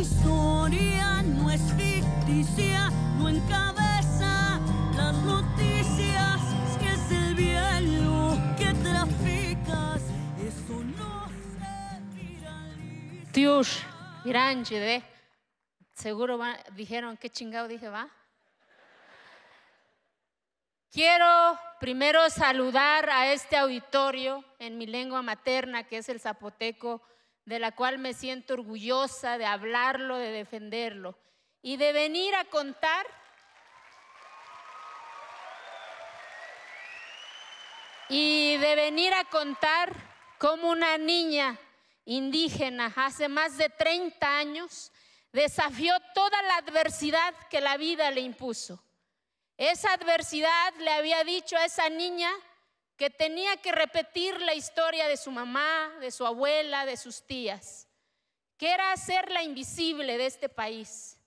historia no es ficticia, no encabeza las noticias. Es que es el hielo que traficas, eso no se viraliza. Dios, Seguro dijeron, que chingado dije, va? Quiero primero saludar a este auditorio en mi lengua materna, que es el zapoteco de la cual me siento orgullosa de hablarlo, de defenderlo y de venir a contar y de venir a contar cómo una niña indígena hace más de 30 años desafió toda la adversidad que la vida le impuso. Esa adversidad le había dicho a esa niña que tenía que repetir la historia de su mamá, de su abuela, de sus tías, que era hacer la invisible de este país,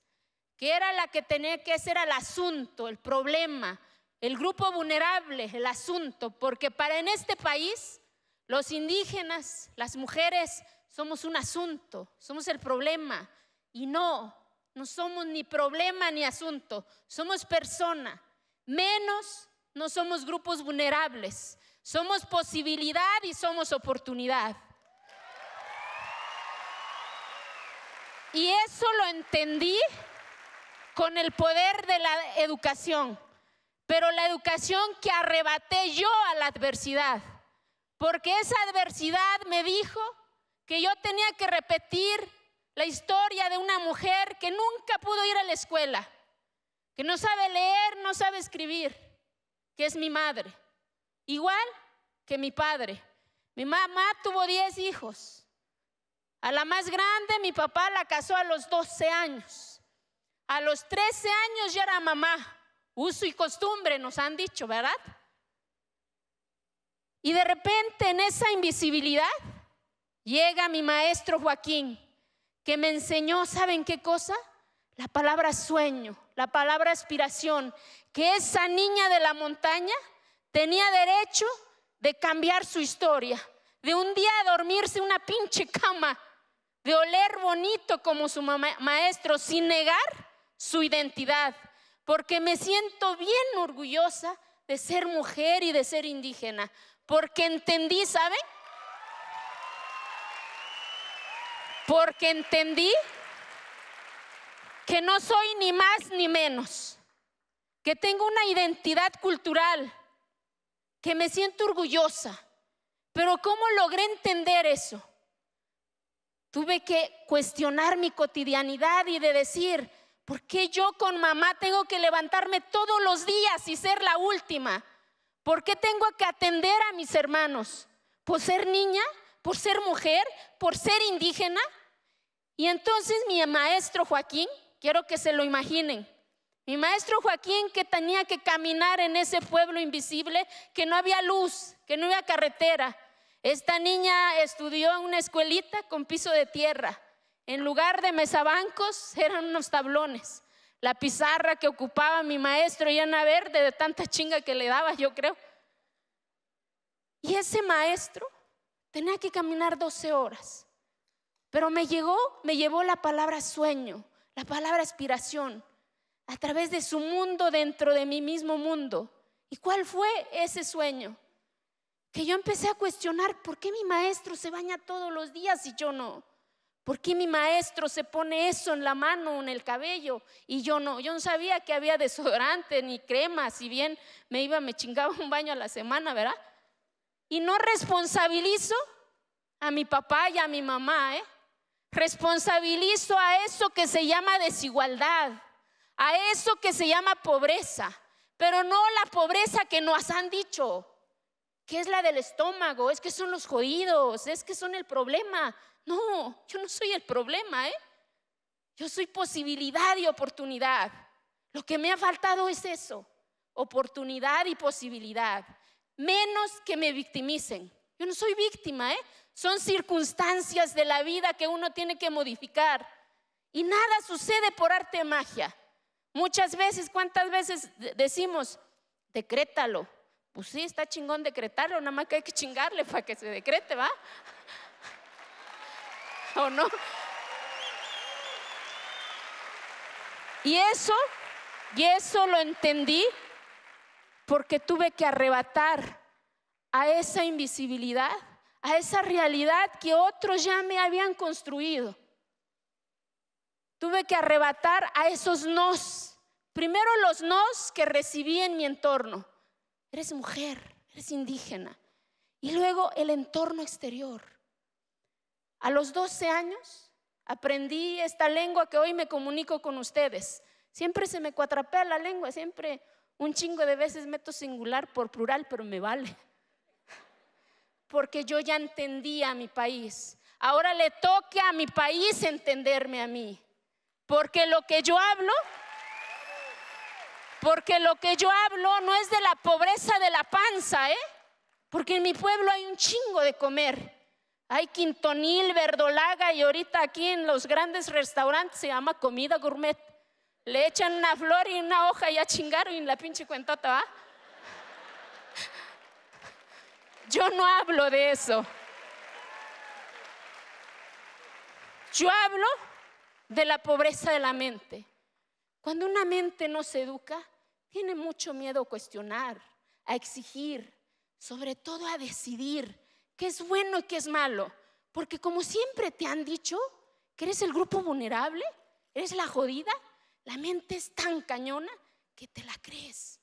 que era la que tenía que ser el asunto, el problema, el grupo vulnerable, el asunto, porque para en este país los indígenas, las mujeres, somos un asunto, somos el problema, y no, no somos ni problema ni asunto, somos persona, menos no somos grupos vulnerables, somos posibilidad y somos oportunidad. Y eso lo entendí con el poder de la educación, pero la educación que arrebaté yo a la adversidad, porque esa adversidad me dijo que yo tenía que repetir la historia de una mujer que nunca pudo ir a la escuela, que no sabe leer, no sabe escribir que es mi madre, igual que mi padre. Mi mamá tuvo 10 hijos. A la más grande mi papá la casó a los 12 años. A los 13 años ya era mamá. Uso y costumbre nos han dicho, ¿verdad? Y de repente en esa invisibilidad llega mi maestro Joaquín, que me enseñó, ¿saben qué cosa? La palabra sueño, la palabra aspiración, que esa niña de la montaña tenía derecho de cambiar su historia, de un día dormirse en una pinche cama, de oler bonito como su maestro, sin negar su identidad, porque me siento bien orgullosa de ser mujer y de ser indígena, porque entendí, ¿saben? Porque entendí que no soy ni más ni menos que tengo una identidad cultural, que me siento orgullosa. Pero ¿cómo logré entender eso? Tuve que cuestionar mi cotidianidad y de decir, ¿por qué yo con mamá tengo que levantarme todos los días y ser la última? ¿Por qué tengo que atender a mis hermanos? ¿Por ser niña? ¿Por ser mujer? ¿Por ser indígena? Y entonces mi maestro Joaquín, quiero que se lo imaginen, mi maestro Joaquín que tenía que caminar en ese pueblo invisible, que no había luz, que no había carretera. Esta niña estudió en una escuelita con piso de tierra. En lugar de mesabancos eran unos tablones. La pizarra que ocupaba mi maestro llena verde de tanta chinga que le daba, yo creo. Y ese maestro tenía que caminar 12 horas. Pero me llegó, me llevó la palabra sueño, la palabra aspiración a través de su mundo dentro de mi mismo mundo. ¿Y cuál fue ese sueño? Que yo empecé a cuestionar, ¿por qué mi maestro se baña todos los días y yo no? ¿Por qué mi maestro se pone eso en la mano o en el cabello y yo no? Yo no sabía que había desodorante ni crema, si bien me iba, me chingaba un baño a la semana, ¿verdad? Y no responsabilizo a mi papá y a mi mamá, ¿eh? Responsabilizo a eso que se llama desigualdad a eso que se llama pobreza, pero no la pobreza que nos han dicho, que es la del estómago, es que son los jodidos, es que son el problema. No, yo no soy el problema, ¿eh? Yo soy posibilidad y oportunidad. Lo que me ha faltado es eso, oportunidad y posibilidad. Menos que me victimicen. Yo no soy víctima, ¿eh? Son circunstancias de la vida que uno tiene que modificar. Y nada sucede por arte de magia. Muchas veces, ¿cuántas veces decimos, decrétalo? Pues sí, está chingón decretarlo, nada más que hay que chingarle para que se decrete, ¿va? ¿O no? Y eso, y eso lo entendí porque tuve que arrebatar a esa invisibilidad, a esa realidad que otros ya me habían construido, tuve que arrebatar a esos nos. Primero los nos que recibí en mi entorno. Eres mujer, eres indígena. Y luego el entorno exterior. A los 12 años aprendí esta lengua que hoy me comunico con ustedes. Siempre se me cuatrapea la lengua, siempre un chingo de veces meto singular por plural, pero me vale. Porque yo ya entendía a mi país. Ahora le toca a mi país entenderme a mí. Porque lo que yo hablo, porque lo que yo hablo no es de la pobreza de la panza, ¿eh? Porque en mi pueblo hay un chingo de comer. Hay quintonil, verdolaga y ahorita aquí en los grandes restaurantes se llama comida gourmet. Le echan una flor y una hoja y ya chingaron y la pinche cuentota, ¿va? Yo no hablo de eso. Yo hablo de la pobreza de la mente. Cuando una mente no se educa, tiene mucho miedo a cuestionar, a exigir, sobre todo a decidir qué es bueno y qué es malo. Porque como siempre te han dicho que eres el grupo vulnerable, eres la jodida, la mente es tan cañona que te la crees.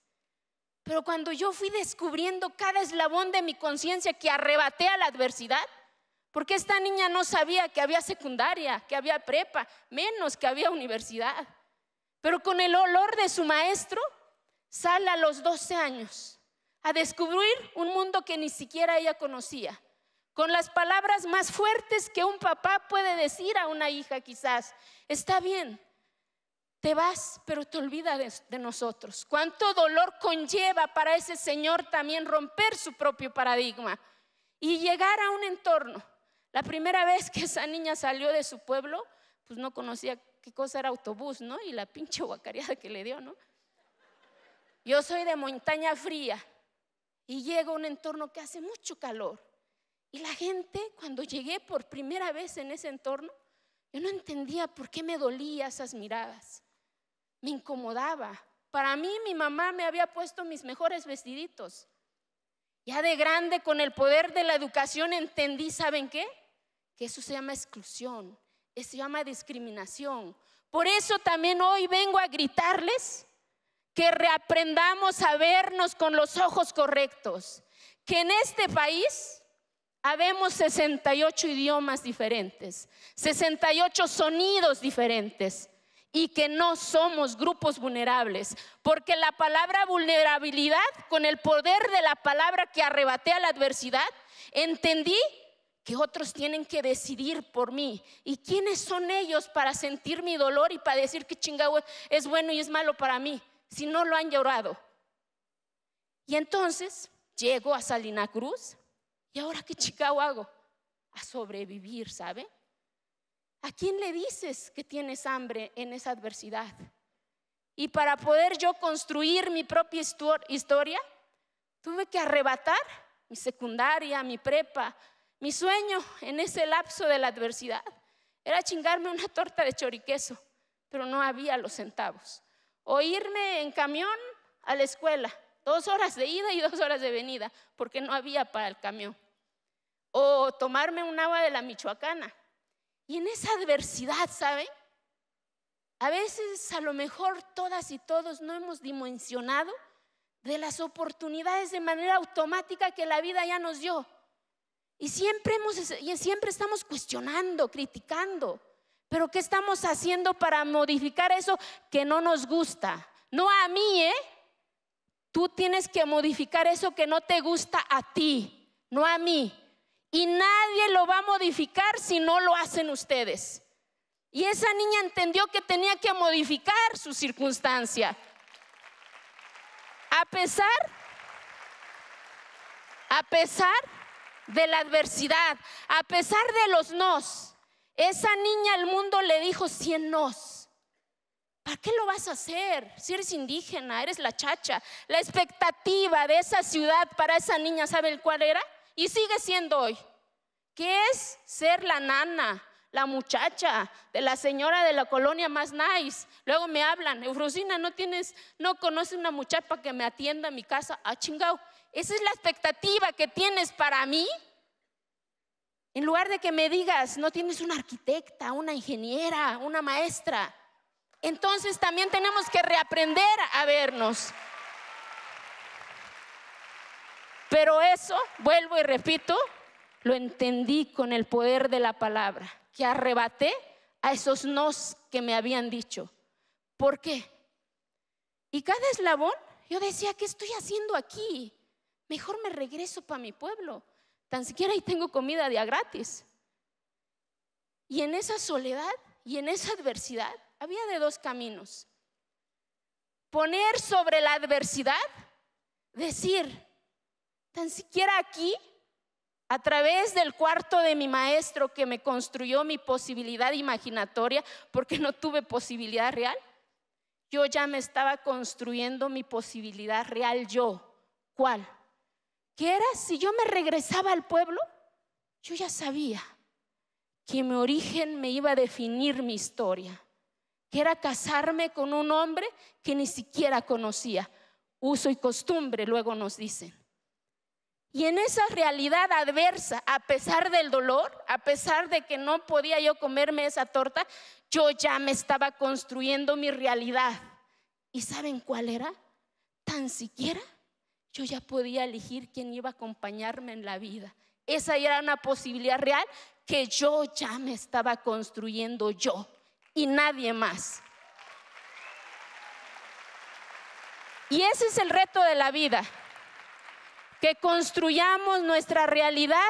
Pero cuando yo fui descubriendo cada eslabón de mi conciencia que arrebaté a la adversidad, porque esta niña no sabía que había secundaria, que había prepa, menos que había universidad. Pero con el olor de su maestro, sale a los 12 años a descubrir un mundo que ni siquiera ella conocía, con las palabras más fuertes que un papá puede decir a una hija quizás. Está bien, te vas, pero te olvidas de, nosotros. Cuánto dolor conlleva para ese Señor también romper su propio paradigma y llegar a un entorno la primera vez que esa niña salió de su pueblo, pues no conocía qué cosa era autobús, ¿no? Y la pinche guacareada que le dio, ¿no? Yo soy de montaña fría y llego a un entorno que hace mucho calor. Y la gente, cuando llegué por primera vez en ese entorno, yo no entendía por qué me dolía esas miradas. Me incomodaba. Para mí mi mamá me había puesto mis mejores vestiditos. Ya de grande, con el poder de la educación, entendí, ¿saben qué? que eso se llama exclusión, eso se llama discriminación. Por eso también hoy vengo a gritarles que reaprendamos a vernos con los ojos correctos, que en este país habemos 68 idiomas diferentes, 68 sonidos diferentes y que no somos grupos vulnerables, porque la palabra vulnerabilidad, con el poder de la palabra que a la adversidad, entendí que otros tienen que decidir por mí. ¿Y quiénes son ellos para sentir mi dolor y para decir que chingado es bueno y es malo para mí si no lo han llorado? Y entonces llego a Salina Cruz y ahora qué chingado hago? A sobrevivir, ¿sabe? ¿A quién le dices que tienes hambre en esa adversidad? Y para poder yo construir mi propia historia, tuve que arrebatar mi secundaria, mi prepa, mi sueño en ese lapso de la adversidad era chingarme una torta de choriqueso, pero no había los centavos. O irme en camión a la escuela, dos horas de ida y dos horas de venida, porque no había para el camión. O tomarme un agua de la Michoacana. Y en esa adversidad, ¿saben? A veces, a lo mejor todas y todos no hemos dimensionado de las oportunidades de manera automática que la vida ya nos dio. Y siempre, y siempre estamos cuestionando, criticando. Pero ¿qué estamos haciendo para modificar eso que no nos gusta? No a mí, ¿eh? Tú tienes que modificar eso que no te gusta a ti, no a mí. Y nadie lo va a modificar si no lo hacen ustedes. Y esa niña entendió que tenía que modificar su circunstancia. A pesar, a pesar de la adversidad, a pesar de los nos. Esa niña al mundo le dijo 100 nos. ¿Para qué lo vas a hacer? Si eres indígena, eres la chacha. La expectativa de esa ciudad para esa niña, ¿sabe cuál era? Y sigue siendo hoy. ¿Qué es ser la nana, la muchacha, de la señora de la colonia más nice? Luego me hablan, Eufrosina, no tienes, no conoces una muchacha que me atienda a mi casa. a ah, chingao. ¿Esa es la expectativa que tienes para mí? En lugar de que me digas, no tienes una arquitecta, una ingeniera, una maestra. Entonces también tenemos que reaprender a vernos. Pero eso, vuelvo y repito, lo entendí con el poder de la palabra, que arrebaté a esos nos que me habían dicho. ¿Por qué? Y cada eslabón, yo decía, ¿qué estoy haciendo aquí? Mejor me regreso para mi pueblo. Tan siquiera ahí tengo comida día gratis. Y en esa soledad y en esa adversidad había de dos caminos. Poner sobre la adversidad, decir, tan siquiera aquí, a través del cuarto de mi maestro que me construyó mi posibilidad imaginatoria, porque no tuve posibilidad real, yo ya me estaba construyendo mi posibilidad real yo. ¿Cuál? que era si yo me regresaba al pueblo, yo ya sabía que mi origen me iba a definir mi historia, que era casarme con un hombre que ni siquiera conocía. Uso y costumbre, luego nos dicen. Y en esa realidad adversa, a pesar del dolor, a pesar de que no podía yo comerme esa torta, yo ya me estaba construyendo mi realidad. ¿Y saben cuál era? Tan siquiera yo ya podía elegir quién iba a acompañarme en la vida. Esa era una posibilidad real que yo ya me estaba construyendo yo y nadie más. Y ese es el reto de la vida, que construyamos nuestra realidad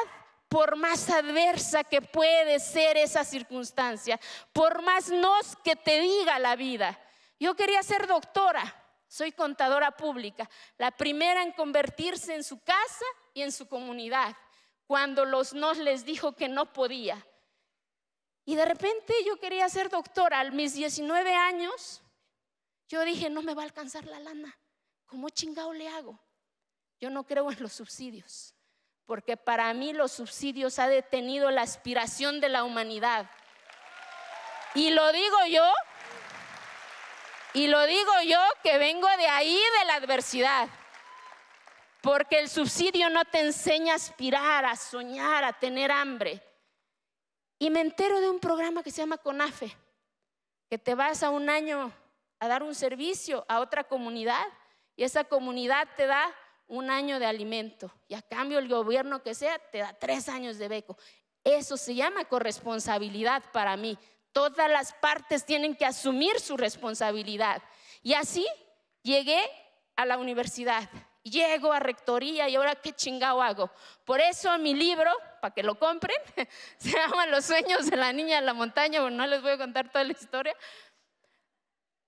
por más adversa que puede ser esa circunstancia, por más nos que te diga la vida. Yo quería ser doctora soy contadora pública, la primera en convertirse en su casa y en su comunidad, cuando los nos les dijo que no podía. Y de repente yo quería ser doctora. A mis 19 años, yo dije, no me va a alcanzar la lana. ¿Cómo chingado le hago? Yo no creo en los subsidios, porque para mí los subsidios ha detenido la aspiración de la humanidad. Y lo digo yo y lo digo yo que vengo de ahí, de la adversidad. Porque el subsidio no te enseña a aspirar, a soñar, a tener hambre. Y me entero de un programa que se llama CONAFE, que te vas a un año a dar un servicio a otra comunidad y esa comunidad te da un año de alimento y a cambio el gobierno que sea te da tres años de beco. Eso se llama corresponsabilidad para mí, Todas las partes tienen que asumir su responsabilidad. Y así llegué a la universidad, llego a rectoría y ahora qué chingado hago. Por eso mi libro, para que lo compren, se llama Los sueños de la niña de la montaña, bueno, no les voy a contar toda la historia.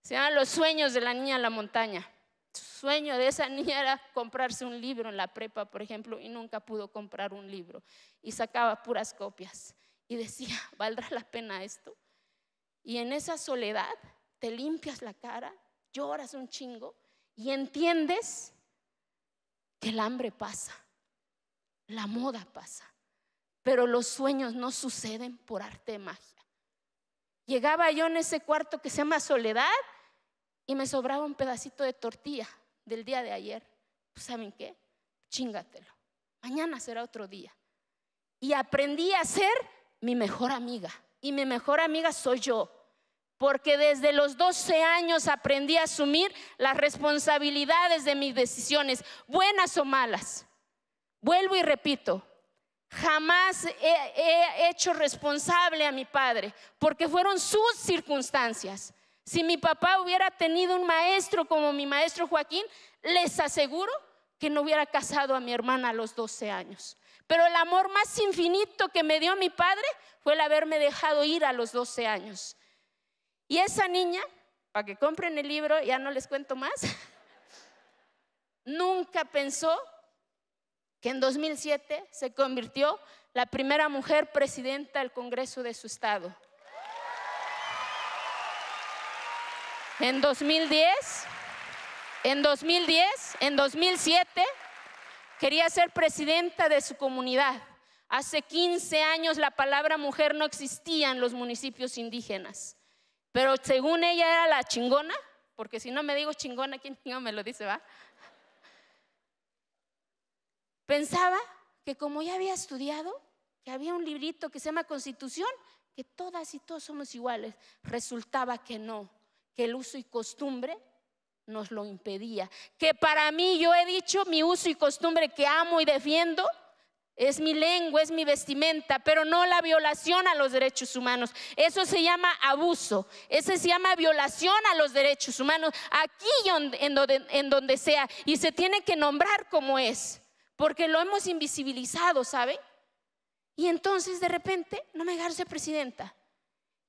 Se llama Los sueños de la niña de la montaña. sueño de esa niña era comprarse un libro en la prepa, por ejemplo, y nunca pudo comprar un libro. Y sacaba puras copias. Y decía, ¿valdrá la pena esto? Y en esa soledad te limpias la cara, lloras un chingo y entiendes que el hambre pasa, la moda pasa, pero los sueños no suceden por arte de magia. Llegaba yo en ese cuarto que se llama soledad y me sobraba un pedacito de tortilla del día de ayer. Pues, ¿Saben qué? Chingatelo. Mañana será otro día. Y aprendí a ser mi mejor amiga y mi mejor amiga soy yo. Porque desde los 12 años aprendí a asumir las responsabilidades de mis decisiones, buenas o malas. Vuelvo y repito, jamás he, he hecho responsable a mi padre, porque fueron sus circunstancias. Si mi papá hubiera tenido un maestro como mi maestro Joaquín, les aseguro que no hubiera casado a mi hermana a los 12 años. Pero el amor más infinito que me dio mi padre fue el haberme dejado ir a los 12 años. Y esa niña, para que compren el libro, ya no les cuento más, nunca pensó que en 2007 se convirtió la primera mujer presidenta del Congreso de su estado. En 2010 en 2010, en 2007, quería ser presidenta de su comunidad. Hace 15 años la palabra mujer no existía en los municipios indígenas, pero según ella era la chingona, porque si no me digo chingona, ¿quién me lo dice, va? Pensaba que como ya había estudiado, que había un librito que se llama Constitución, que todas y todos somos iguales. Resultaba que no, que el uso y costumbre nos lo impedía. Que para mí yo he dicho mi uso y costumbre que amo y defiendo. Es mi lengua, es mi vestimenta, pero no la violación a los derechos humanos. Eso se llama abuso, eso se llama violación a los derechos humanos, aquí en donde, en donde sea. Y se tiene que nombrar como es, porque lo hemos invisibilizado, ¿sabe? Y entonces de repente, no me ser presidenta,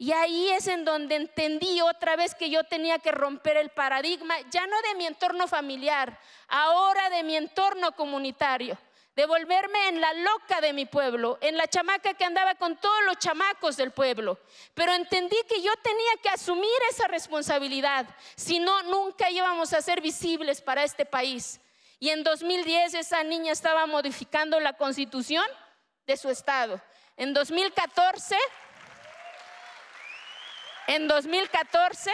y ahí es en donde entendí otra vez que yo tenía que romper el paradigma, ya no de mi entorno familiar, ahora de mi entorno comunitario, de volverme en la loca de mi pueblo, en la chamaca que andaba con todos los chamacos del pueblo. Pero entendí que yo tenía que asumir esa responsabilidad, si no, nunca íbamos a ser visibles para este país. Y en 2010 esa niña estaba modificando la constitución de su estado. En 2014 en 2014,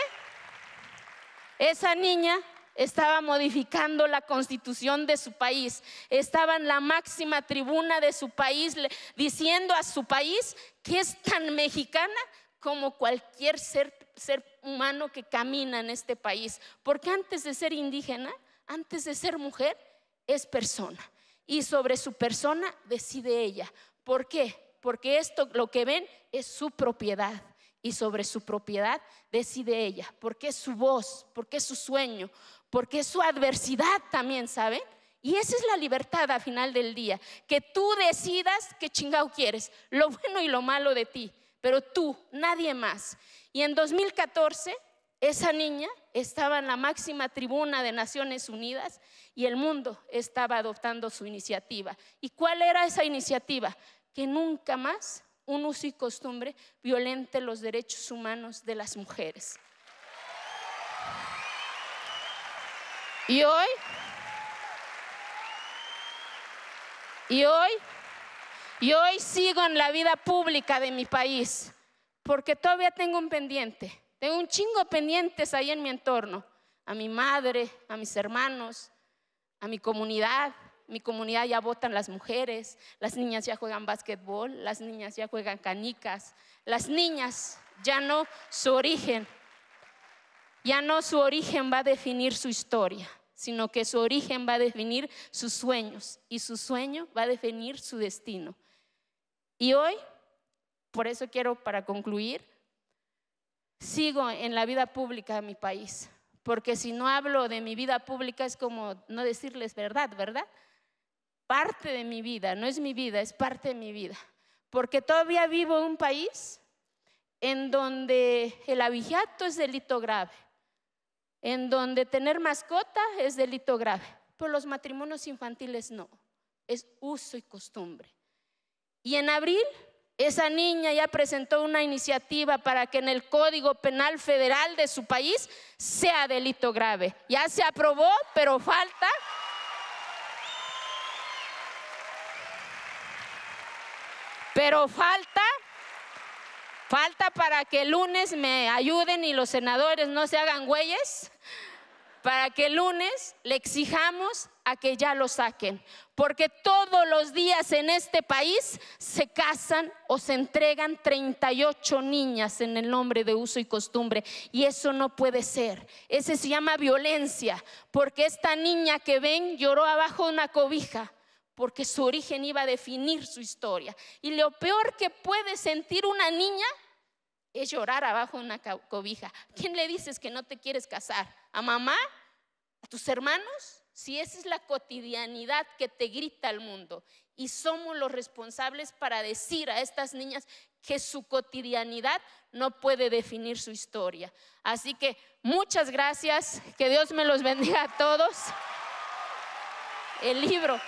esa niña estaba modificando la constitución de su país, estaba en la máxima tribuna de su país diciendo a su país que es tan mexicana como cualquier ser, humano que camina en este país, porque antes de ser indígena, antes de ser mujer, es persona. Y sobre su persona decide ella. ¿Por qué? Porque esto, lo que ven, es su propiedad y sobre su propiedad decide ella, porque es su voz, porque es su sueño, porque es su adversidad también, ¿saben? Y esa es la libertad al final del día, que tú decidas qué chingao quieres, lo bueno y lo malo de ti, pero tú, nadie más. Y en 2014, esa niña estaba en la máxima tribuna de Naciones Unidas y el mundo estaba adoptando su iniciativa. ¿Y cuál era esa iniciativa? Que nunca más un uso y costumbre violente los derechos humanos de las mujeres. Y hoy, y hoy, y hoy sigo en la vida pública de mi país, porque todavía tengo un pendiente, tengo un chingo de pendientes ahí en mi entorno, a mi madre, a mis hermanos, a mi comunidad, mi comunidad ya votan las mujeres, las niñas ya juegan básquetbol, las niñas ya juegan canicas, las niñas ya no su origen, ya no su origen va a definir su historia, sino que su origen va a definir sus sueños y su sueño va a definir su destino. Y hoy, por eso quiero para concluir, sigo en la vida pública de mi país, porque si no hablo de mi vida pública es como no decirles verdad, ¿verdad? parte de mi vida, no es mi vida, es parte de mi vida. Porque todavía vivo en un país en donde el avijato es delito grave, en donde tener mascota es delito grave, pero los matrimonios infantiles no, es uso y costumbre. Y en abril esa niña ya presentó una iniciativa para que en el Código Penal Federal de su país sea delito grave. Ya se aprobó, pero falta Pero falta, falta para que el lunes me ayuden y los senadores no se hagan güeyes, para que el lunes le exijamos a que ya lo saquen. Porque todos los días en este país se casan o se entregan 38 niñas en el nombre de uso y costumbre. Y eso no puede ser. Ese se llama violencia. Porque esta niña que ven lloró abajo una cobija porque su origen iba a definir su historia. Y lo peor que puede sentir una niña es llorar abajo de una cobija. ¿Quién le dices que no te quieres casar? ¿A mamá? ¿A tus hermanos? Si esa es la cotidianidad que te grita al mundo y somos los responsables para decir a estas niñas que su cotidianidad no puede definir su historia. Así que muchas gracias, que Dios me los bendiga a todos. El libro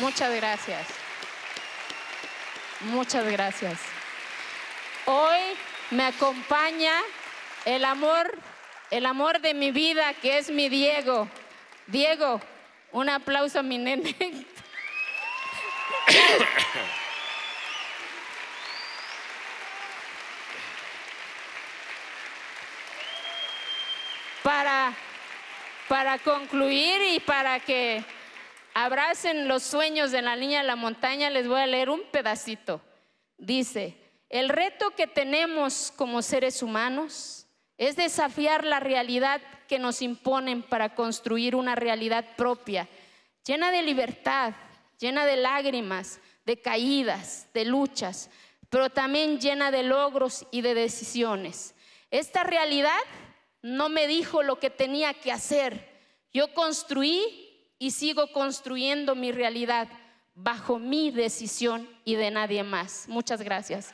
Muchas gracias. Muchas gracias. Hoy me acompaña el amor, el amor de mi vida, que es mi Diego. Diego, un aplauso a mi nene. para concluir y para que abracen los sueños de la niña de la montaña, les voy a leer un pedacito. Dice, el reto que tenemos como seres humanos es desafiar la realidad que nos imponen para construir una realidad propia, llena de libertad, llena de lágrimas, de caídas, de luchas, pero también llena de logros y de decisiones. Esta realidad no me dijo lo que tenía que hacer, yo construí y sigo construyendo mi realidad bajo mi decisión y de nadie más. Muchas gracias.